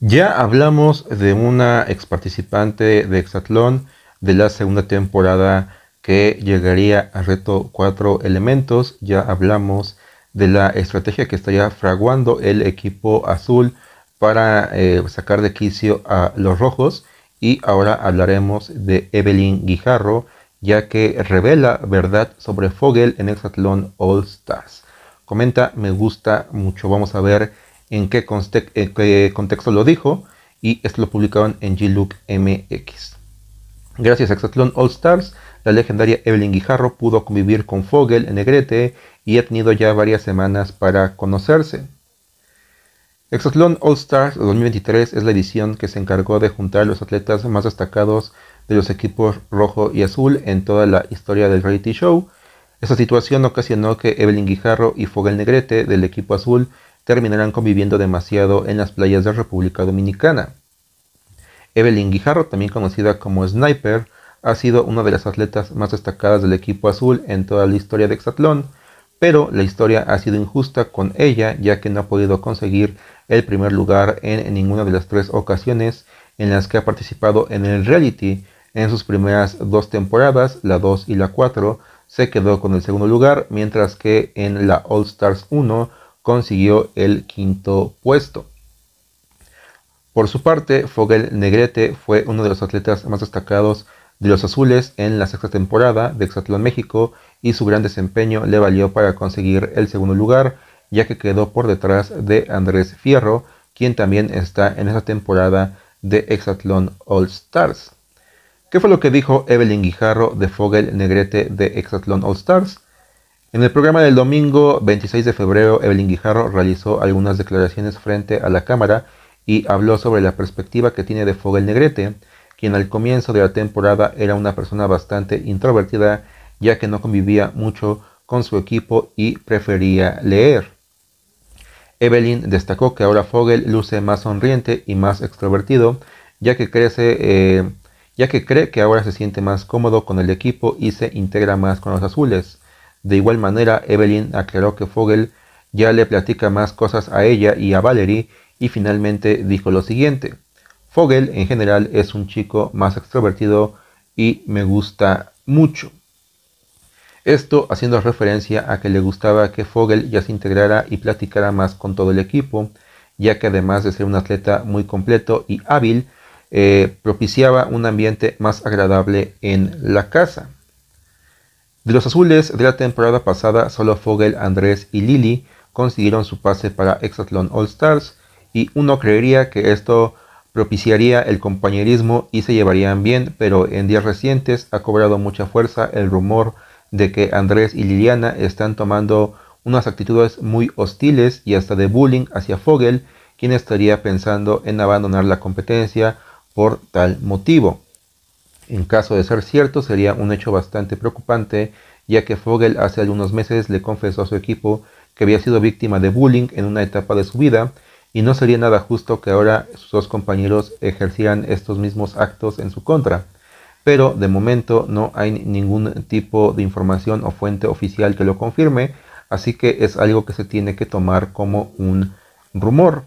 Ya hablamos de una ex participante de Hexatlón de la segunda temporada que llegaría a reto cuatro elementos. Ya hablamos de la estrategia que estaría fraguando el equipo azul para eh, sacar de quicio a los rojos. Y ahora hablaremos de Evelyn Guijarro, ya que revela verdad sobre Fogel en Hexatlón All Stars. Comenta, me gusta mucho. Vamos a ver en qué, contexto lo dijo y esto lo publicaron en G-Look MX. Gracias a Exatlón All Stars, la legendaria Evelyn Guijarro pudo convivir con Fogel en Negrete y ha tenido ya varias semanas para conocerse. Exatlón All Stars 2023 es la edición que se encargó de juntar a los atletas más destacados de los equipos rojo y azul en toda la historia del reality show. Esta situación ocasionó que Evelyn Guijarro y Fogel Negrete del equipo azul terminarán conviviendo demasiado en las playas de República Dominicana. Evelyn Guijarro, también conocida como Sniper, ha sido una de las atletas más destacadas del equipo azul en toda la historia de Hexatlón, pero la historia ha sido injusta con ella ya que no ha podido conseguir el primer lugar en, ninguna de las tres ocasiones en las que ha participado en el reality. En sus primeras dos temporadas, la 2 y la 4, se quedó con el segundo lugar, mientras que en la All Stars 1 consiguió el quinto puesto. Por su parte, Fogel Negrete fue uno de los atletas más destacados de los azules en la sexta temporada de Exatlón México y su gran desempeño le valió para conseguir el segundo lugar, ya que quedó por detrás de Andrés Fierro, quien también está en esa temporada de Exatlón All Stars. ¿Qué fue lo que dijo Evelyn Guijarro de Fogel Negrete de Exatlón All Stars? En el programa del domingo 26 de febrero, Evelyn Guijarro realizó algunas declaraciones frente a la Cámara y habló sobre la perspectiva que tiene de Fogel Negrete, quien al comienzo de la temporada era una persona bastante introvertida, ya que no convivía mucho con su equipo y prefería leer. Evelyn destacó que ahora Fogel luce más sonriente y más extrovertido, ya que, eh, ya que cree que ahora se siente más cómodo con el equipo y se integra más con los azules. De igual manera, Evelyn aclaró que Fogel ya le platica más cosas a ella y a Valerie y finalmente dijo lo siguiente. Fogel en general es un chico más extrovertido y me gusta mucho. Esto haciendo referencia a que le gustaba que Fogel ya se integrara y platicara más con todo el equipo, ya que además de ser un atleta muy completo y hábil, eh, propiciaba un ambiente más agradable en la casa. De los azules de la temporada pasada, solo Fogel, Andrés y Lili consiguieron su pase para Exatlon All Stars y uno creería que esto propiciaría el compañerismo y se llevarían bien, pero en días recientes ha cobrado mucha fuerza el rumor de que Andrés y Liliana están tomando unas actitudes muy hostiles y hasta de bullying hacia Fogel, quien estaría pensando en abandonar la competencia por tal motivo. En caso de ser cierto, sería un hecho bastante preocupante, ya que Fogel hace algunos meses le confesó a su equipo que había sido víctima de bullying en una etapa de su vida, y no sería nada justo que ahora sus dos compañeros ejercieran estos mismos actos en su contra. Pero de momento no hay ningún tipo de información o fuente oficial que lo confirme, así que es algo que se tiene que tomar como un rumor.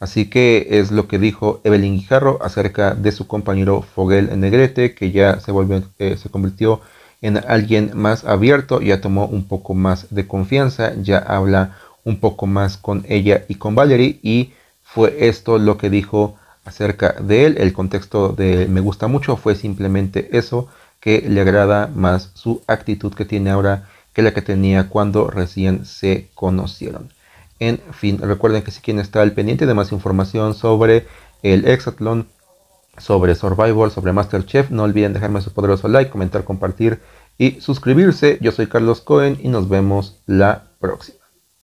Así que es lo que dijo Evelyn Guijarro acerca de su compañero Fogel Negrete, que ya se, eh, se convirtió en alguien más abierto, ya tomó un poco más de confianza, ya habla un poco más con ella y con Valerie, y fue esto lo que dijo acerca de él. El contexto de Me gusta mucho fue simplemente eso, que le agrada más su actitud que tiene ahora que la que tenía cuando recién se conocieron. En fin, recuerden que si quieren estar al pendiente de más información sobre el exatlon sobre Survivor, sobre Masterchef, no olviden dejarme su poderoso like, comentar, compartir y suscribirse. Yo soy Carlos Cohen y nos vemos la próxima.